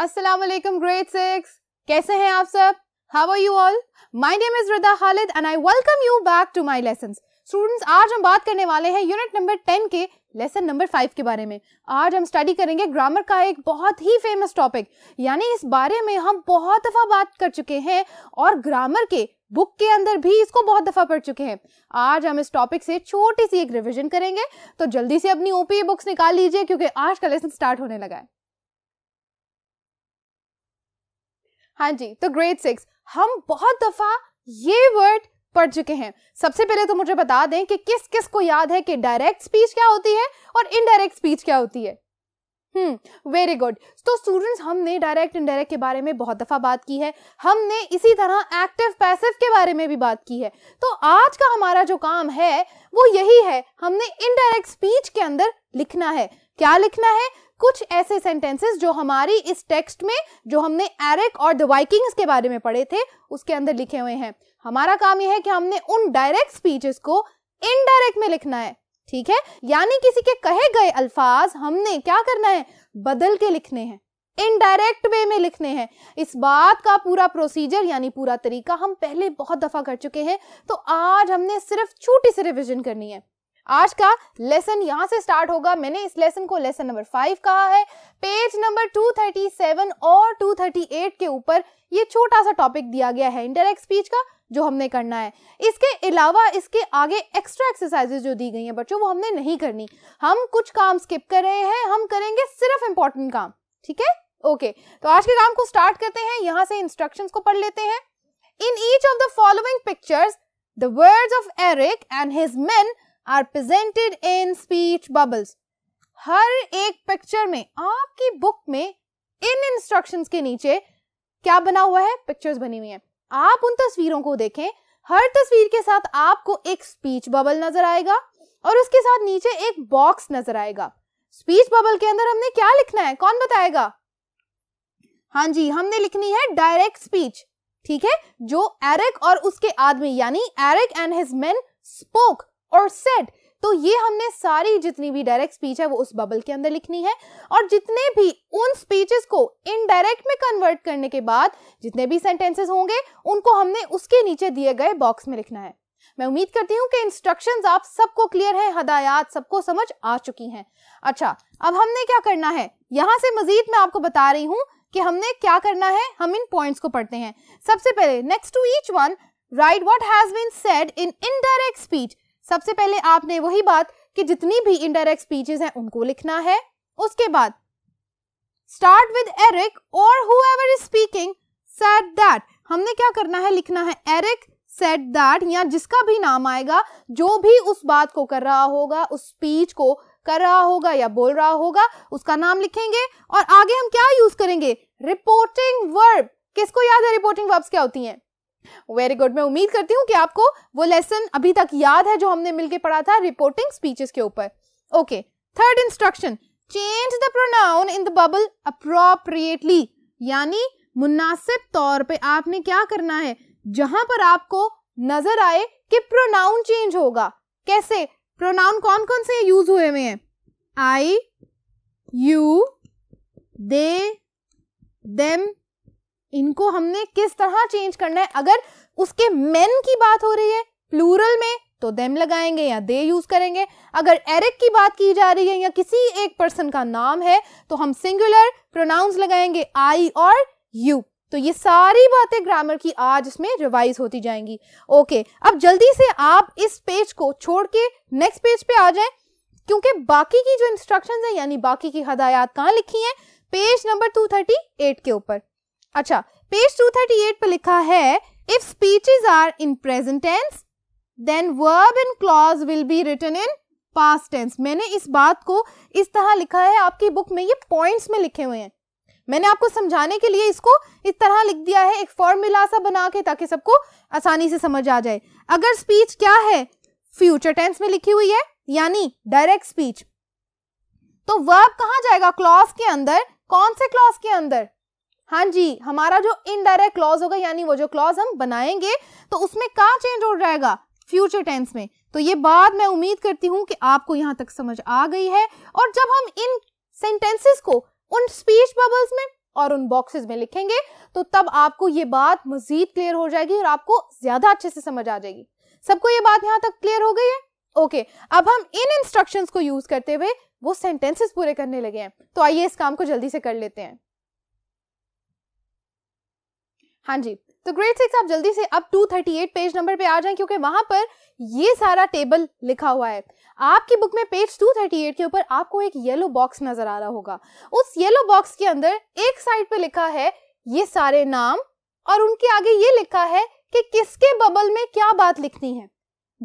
अस्सलाम वालेकुम grade six कैसे हैं आप सब how are you all my name is Rida Khalid and I welcome you back to my lesson students आज हम बात करने वाले हैं यूनिट नंबर टेन के लेसन नंबर फाइव के बारे में आज हम स्टडी करेंगे ग्रामर का एक बहुत ही फेमस टॉपिक यानी इस बारे में हम बहुत दफ़ा बात कर चुके हैं और ग्रामर के बुक के अंदर भी इसको बहुत दफ़ा पढ़ चुके हैं आज हम इस टॉपिक से छोटी सी एक रिविजन करेंगे तो जल्दी से अपनी ओपीए बुक्स e निकाल लीजिए क्योंकि आज का लेसन स्टार्ट होने लगा है हाँ जी तो ग्रेड सिक्स हम बहुत दफा ये वर्ड पढ़ चुके हैं सबसे पहले तो मुझे बता दें कि किस किस को याद है कि डायरेक्ट स्पीच क्या होती है और इनडायरेक्ट स्पीच क्या होती है हम्म वेरी गुड तो स्टूडेंट्स हमने डायरेक्ट इनडायरेक्ट के बारे में बहुत दफ़ा बात की है हमने इसी तरह एक्टिव पैसिव के बारे में भी बात की है तो आज का हमारा जो काम है वो यही है हमने इनडायरेक्ट स्पीच के अंदर लिखना है क्या लिखना है कुछ ऐसे सेंटेंसेस जो हमारी इस टेक्स्ट में जो हमने एरिक और द वाइकिंग्स के बारे में पढ़े थे उसके अंदर लिखे हुए हैं हमारा काम यह है कि हमने उन डायरेक्ट स्पीचेस को इनडायरेक्ट में लिखना है ठीक है यानी किसी के कहे गए अल्फाज हमने क्या करना है बदल के लिखने हैं इनडायरेक्ट वे में लिखने हैं इस बात का पूरा प्रोसीजर यानी पूरा तरीका हम पहले बहुत दफा कर चुके हैं तो आज हमने सिर्फ छोटी सी रिविजन करनी है आज का लेसन यहाँ से स्टार्ट होगा मैंने इस लेसन को लेसन नंबर फाइव कहा है पेज नंबर 237 और 238 के ऊपर ये छोटा सा टॉपिक दिया गया है इंटरैक्ट स्पीच का जो हमने करना है इसके अलावा इसके आगे एक्स्ट्रा एक्सरसाइजेज जो दी गई हैं बच्चों वो हमने नहीं करनी हम कुछ काम स्किप कर रहे हैं हम करेंगे सिर्फ इम्पोर्टेंट काम ठीक है ओके तो आज के काम को स्टार्ट करते हैं यहाँ से इंस्ट्रक्शन को पढ़ लेते हैं in each of the following pictures the words of Eric and his men are presented in speech bubbles हर एक पिक्चर में आपकी बुक में इन इंस्ट्रक्शंस के नीचे क्या बना हुआ है पिक्चर्स बनी हुई हैं आप उन तस्वीरों को देखें हर तस्वीर के साथ आपको एक स्पीच बबल नजर आएगा और उसके साथ नीचे एक बॉक्स नजर आएगा स्पीच बबल के अंदर हमने क्या लिखना है कौन बताएगा हाँ जी हमने लिखनी है डायरेक्ट स्पीच ठीक है जो एरिक और उसके आदमी यानी Eric and his men spoke और सेट तो ये हमने सारी जितनी भी डायरेक्ट स्पीच है वो उस बबल के अंदर लिखनी है और जितने भी उन स्पीचेस को इनडायरेक्ट में कन्वर्ट करने के बाद जितने भी सेंटेंसेस होंगे उनको हमने उसके नीचे दिए गए बॉक्स में लिखना है मैं उम्मीद करती हूँ कि इंस्ट्रक्शंस आप सबको क्लियर है हदायत सबको समझ आ चुकी हैं अच्छा अब हमने क्या करना है यहाँ से मजीद मैं आपको बता रही हूँ कि हमने क्या करना है हम इन पॉइंट्स को पढ़ते हैं सबसे पहले next to each one write what has been said in indirect speech सबसे पहले आपने वही बात कि जितनी भी इनडायरेक्ट स्पीचेस हैं उनको लिखना है उसके बाद स्टार्ट विद एरिक और इज स्पीकिंग सेड दैट हमने क्या करना है लिखना है एरिक सेट दैट या जिसका भी नाम आएगा जो भी उस बात को कर रहा होगा उस स्पीच को कर रहा होगा या बोल रहा होगा उसका नाम लिखेंगे और आगे हम क्या यूज करेंगे रिपोर्टिंग वर्ब किसको याद है रिपोर्टिंग वर्ब्स क्या होती हैं वेरी गुड मैं उम्मीद करती हूँ कि आपको वो लेसन अभी तक याद है जो हमने मिलकर पढ़ा था रिपोर्टिंग स्पीचेस के ऊपर okay third instruction change the pronoun in the bubble appropriately यानी मुनासिब तौर पे आपने क्या करना है जहां पर आपको नजर आए कि प्रोनाउन चेंज होगा कैसे प्रोनाउन कौन कौन से यूज हुए हुए हैं आई यू दे देम इनको हमने किस तरह चेंज करना है अगर उसके मेन की बात हो रही है प्लूरल में तो देम लगाएंगे या दे यूज करेंगे अगर एरिक की बात की जा रही है या किसी एक पर्सन का नाम है तो हम सिंगुलर प्रोनाउंस लगाएंगे आई और यू तो ये सारी बातें ग्रामर की आज इसमें रिवाइज होती जाएंगी ओके अब जल्दी से आप इस पेज को छोड़ के नेक्स्ट पेज पे आ जाएं क्योंकि बाकी की जो इंस्ट्रक्शंस हैं यानी बाकी की हदायत कहाँ लिखी हैं पेज नंबर 238 के ऊपर अच्छा पेज 238 पर लिखा है if speeches are in present tense then verb in clause will be written in past tense मैंने इस बात को इस तरह लिखा है आपकी बुक में ये पॉइंट्स में लिखे हुए हैं मैंने आपको समझाने के लिए इसको इस तरह लिख दिया है एक फॉर्मूला सा बना के ताकि सबको आसानी से समझ आ जाए अगर स्पीच क्या है फ्यूचर टेंस में लिखी हुई है यानी डायरेक्ट स्पीच तो वर्ब कहां जाएगा क्लॉज के अंदर कौन से क्लॉज के अंदर हाँ जी हमारा जो इनडायरेक्ट क्लॉज होगा यानी वो जो क्लॉज हम बनाएंगे तो उसमें का चेंज हो जाएगा फ्यूचर टेंस में तो ये बात मैं उम्मीद करती हूँ कि आपको यहाँ तक समझ आ गई है और जब हम इन सेंटेंसेस को उन स्पीच बबल्स में और उन बॉक्सेस में लिखेंगे तो तब आपको ये बात मजीद क्लियर हो जाएगी और आपको ज्यादा अच्छे से समझ आ जाएगी सबको ये बात यहाँ तक क्लियर हो गई है ओके अब हम इन इंस्ट्रक्शन को यूज करते हुए वो सेंटेंसेस पूरे करने लगे हैं तो आइए इस काम को जल्दी से कर लेते हैं हाँ जी तो ग्रेड सिक्स आप जल्दी से अब 238 पेज नंबर पे आ जाएं क्योंकि वहां पर ये सारा टेबल लिखा हुआ है आपकी बुक में पेज 238 के ऊपर आपको एक येलो बॉक्स नजर आ रहा होगा उस येलो बॉक्स के अंदर एक साइड पे लिखा है ये सारे नाम और उनके आगे ये लिखा है कि किसके बबल में क्या बात लिखनी है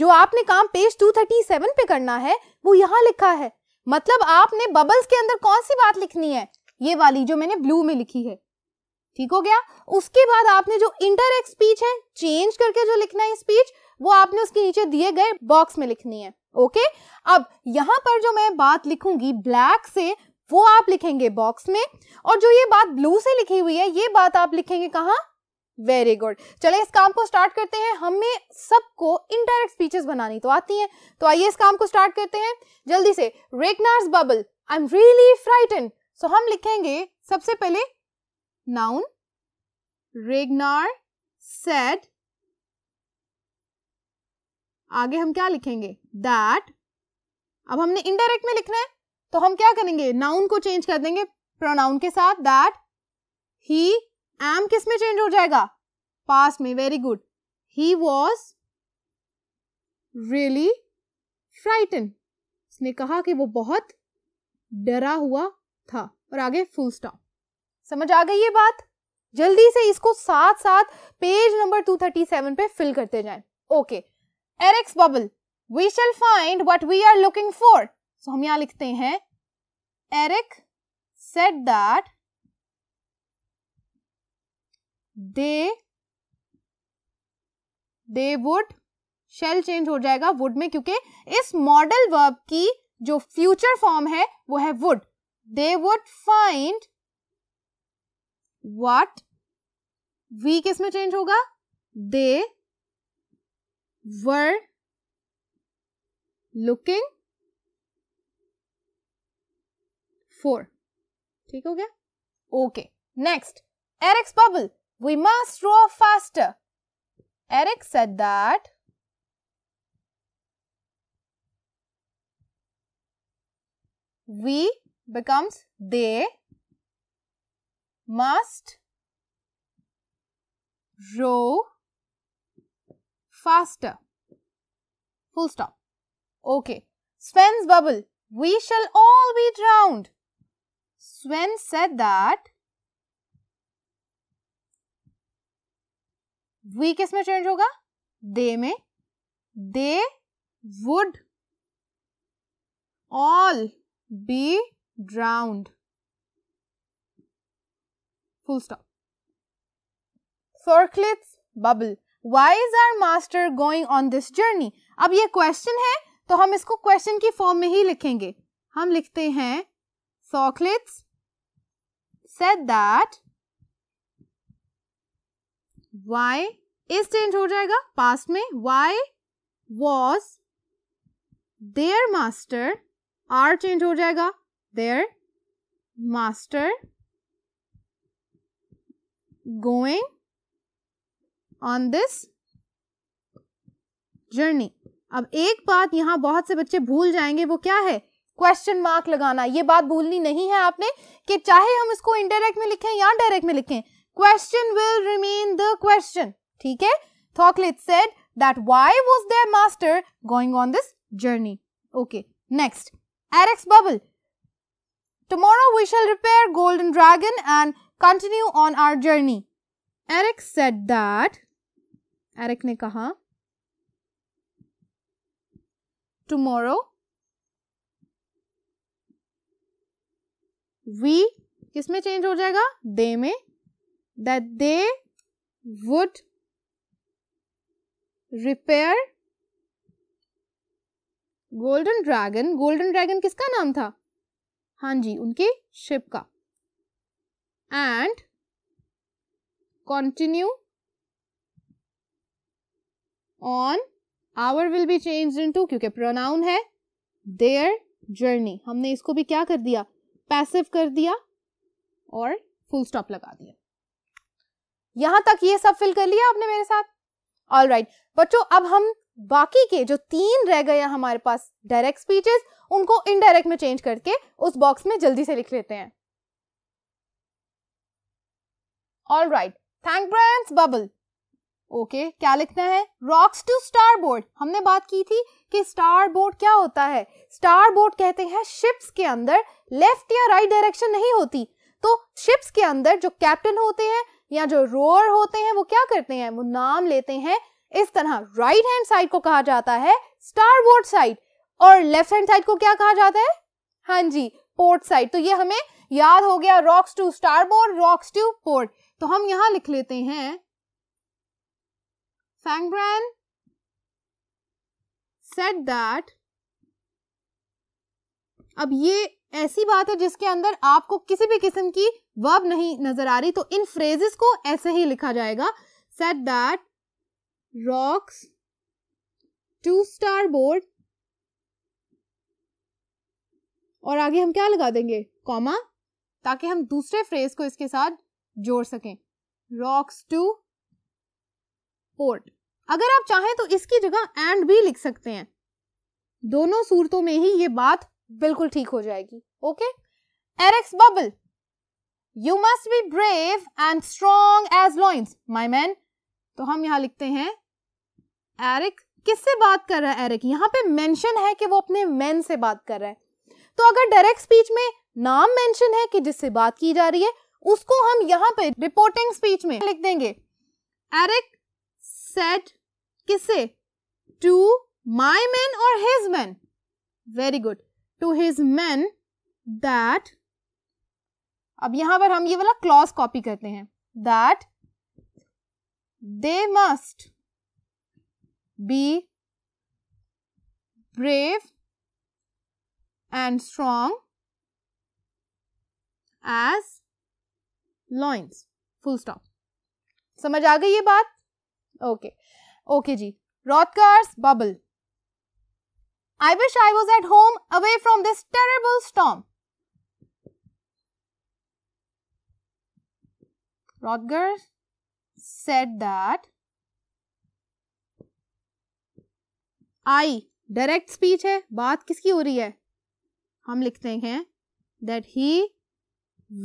जो आपने काम पेज 237 पे करना है वो यहाँ लिखा है मतलब आपने बबल्स के अंदर कौन सी बात लिखनी है ये वाली जो मैंने ब्लू में लिखी है ठीक हो गया उसके बाद आपने जो इंटरएक्ट स्पीच है चेंज करके जो लिखना है स्पीच वो आपने उसके नीचे दिए गए बॉक्स में लिखनी है ओके अब यहां पर जो मैं बात लिखूंगी ब्लैक से वो आप लिखेंगे बॉक्स में और जो ये बात ब्लू से लिखी हुई है ये बात आप लिखेंगे कहा वेरी गुड चले इस काम को स्टार्ट करते हैं हमें सबको इनडायरेक्ट स्पीचेस बनानी तो आती हैं तो आइए इस काम को स्टार्ट करते हैं जल्दी से Ragnar's bubble I am really frightened so हम लिखेंगे सबसे पहले noun रेगनार said आगे हम क्या लिखेंगे दैट अब हमने इनडायरेक्ट में लिखना है तो हम क्या करेंगे नाउन को चेंज कर देंगे प्रोनाउन के साथ दैट ही एम किस में चेंज हो जाएगा पास में very good he was really frightened उसने कहा कि वो बहुत डरा हुआ था और आगे फुल स्टॉप समझ आ गई ये बात जल्दी से इसको साथ साथ पेज नंबर 237 पे फिल करते जाएं okay Eric's bubble we shall find what we are looking for so हम यहां लिखते हैं Eric said that they they would shall change हो जाएगा वुड में क्योंकि इस मॉडल वर्ब की जो फ्यूचर फॉर्म है वो है would they would find what we किस में चेंज होगा दे वर लुकिंग फोर ठीक हो गया okay next Eric's bubble we must row faster Eric's said that we becomes they must row faster. Full stop. Okay. Sven's bubble. We shall all be drowned. Sven said that we kis mein change hoga they mein they would all be drowned Full stop. Forklets bubble. Why is our master going on this journey? अब ये question है तो हम इसको question की form में ही लिखेंगे हम लिखते हैं Forklets said that why is change हो जाएगा past में why was their master our change हो जाएगा their master going on this journey. अब एक बात यहाँ बहुत से बच्चे भूल जाएंगे वो क्या है क्वेश्चन मार्क लगाना ये बात भूलनी नहीं है आपने कि चाहे हम इसको इनडायरेक्ट में लिखें या डायरेक्ट में लिखें question will remain the question ठीक है थॉकलेट said that why was their master going on this journey okay next Eric's bubble tomorrow we shall repair Golden Dragon and continue on our journey Eric said that Eric ने कहा, tomorrow we किस में change हो जाएगा they में that they would repair Golden Dragon Golden Dragon किसका नाम था हाँ जी उनकी शिप का and continue on our will be change into क्योंकि प्रोनाउन है देअर जर्नी हमने इसको भी क्या कर दिया पैसिव कर दिया और फुल स्टॉप लगा दिया यहां तक ये सब फिल कर लिया आपने मेरे साथ ऑल राइट बच्चों अब हम बाकी के जो तीन रह गए हमारे पास डायरेक्ट स्पीचेस उनको इनडायरेक्ट में चेंज करके उस बॉक्स में जल्दी से लिख लेते हैं all right thank brands bubble okay क्या लिखना है रॉक्स टू स्टार बोर्ड हमने बात की थी कि स्टार बोर्ड क्या होता है स्टार बोर्ड कहते हैं शिप्स के अंदर लेफ्ट या राइट right डायरेक्शन नहीं होती तो शिप्स के अंदर जो कैप्टन होते हैं या जो रोअर होते हैं वो क्या करते हैं वो नाम लेते हैं इस तरह राइट हैंड साइड को कहा जाता है स्टार बोर्ड साइड और लेफ्ट हैंड साइड को क्या कहा जाता है हाँ जी पोर्ट साइड तो ये हमें याद हो गया rocks to starboard rocks to port तो हम यहां लिख लेते हैं फैंग्रैन सेट दैट अब ये ऐसी बात है जिसके अंदर आपको किसी भी किस्म की वर्ब नहीं नजर आ रही तो इन फ्रेजेस को ऐसे ही लिखा जाएगा said that rocks to starboard और आगे हम क्या लगा देंगे कॉमा ताकि हम दूसरे फ्रेज को इसके साथ जोड़ सकें रॉक्स टू पोर्ट अगर आप चाहें तो इसकी जगह एंड भी लिख सकते हैं दोनों सूरतों में ही ये बात बिल्कुल ठीक हो जाएगी okay Eric's bubble you must be brave and strong as lions my man तो हम यहां लिखते हैं एरिक किससे बात कर रहा है एरिक यहां पे मेंशन है कि वो अपने मैन से बात कर रहा है तो अगर डायरेक्ट स्पीच में नाम मेंशन है कि जिससे बात की जा रही है उसको हम यहाँ पे रिपोर्टिंग स्पीच में लिख देंगे एरिक सेड किसे टू माई मैन और his man very good to his man that अब यहां पर हम ये वाला क्लॉज कॉपी करते हैं that they must be brave and strong as lions full stop समझ आ गई ये बात ओके ओके जी Rodger's bubble I wish I was at home away from this terrible storm Rodger said that I direct speech है बात किसकी हो रही है हम लिखते हैं दैट ही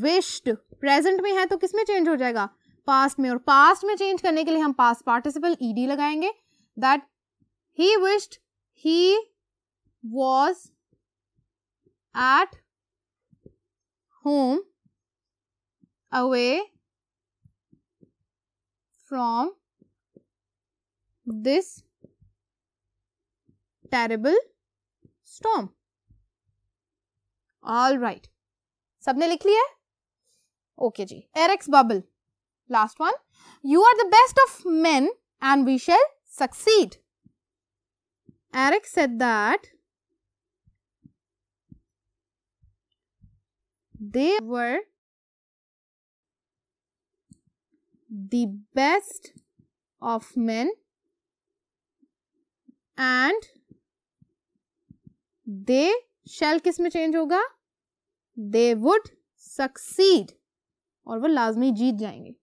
विश्ड प्रेजेंट में है तो किस में चेंज हो जाएगा पास्ट में और पास्ट में चेंज करने के लिए हम पास्ट पार्टिसिपल ईडी लगाएंगे that he wished he was at home away from this terrible storm. All right. सबने लिख लिया ओके जी Eric's bubble last one you are the best of men and we shall succeed Eric said that they were the best of men and they shall किस में change होगा they would succeed और वो लाजमी जीत जाएंगे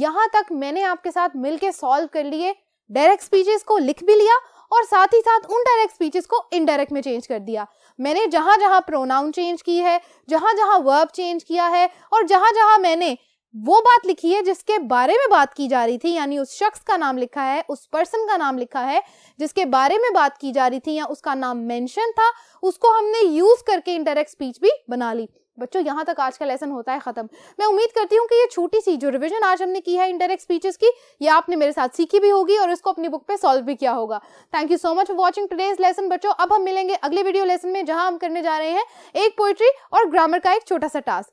यहां तक मैंने आपके साथ मिलके सॉल्व कर लिए डायरेक्ट स्पीचेस को लिख भी लिया और साथ ही साथ उन डायरेक्ट स्पीचेस को इनडायरेक्ट में चेंज कर दिया मैंने जहां जहां प्रोनाउन चेंज की है जहां जहां वर्ब चेंज किया है और जहां जहां मैंने वो बात लिखी है जिसके बारे में बात की जा रही थी यानी उस शख्स का नाम लिखा है उस पर्सन का नाम लिखा है जिसके बारे में बात की जा रही थी या उसका नाम मेंशन था उसको हमने यूज करके इंटरेक्ट स्पीच भी बना ली बच्चों यहाँ तक आज का लेसन होता है खत्म मैं उम्मीद करती हूँ कि ये छोटी सी जो रिविजन आज हमने की है इंटरेक्ट स्पीचेस की ये आपने मेरे साथ सीखी भी होगी और इसको अपनी बुक पे सॉल्व भी किया होगा thank you so much for watching today's lesson बच्चों अब हम मिलेंगे अगले वीडियो लेसन में जहाँ हम करने जा रहे हैं एक पोइट्री और ग्रामर का एक छोटा सा टास्क